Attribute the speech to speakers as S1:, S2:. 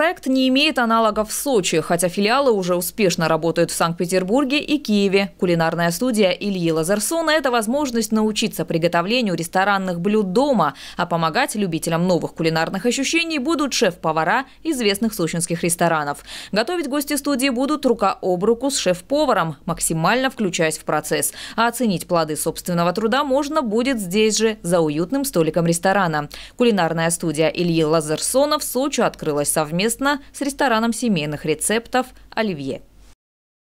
S1: Проект не имеет аналогов в Сочи, хотя филиалы уже успешно работают в Санкт-Петербурге и Киеве. Кулинарная студия Ильи Лазарсона – это возможность научиться приготовлению ресторанных блюд дома, а помогать любителям новых кулинарных ощущений будут шеф-повара известных сочинских ресторанов. Готовить гости студии будут рука об руку с шеф-поваром, максимально включаясь в процесс. А оценить плоды собственного труда можно будет здесь же, за уютным столиком ресторана. Кулинарная студия Ильи Лазарсона в Сочи открылась совместно совместно с рестораном семейных рецептов «Оливье».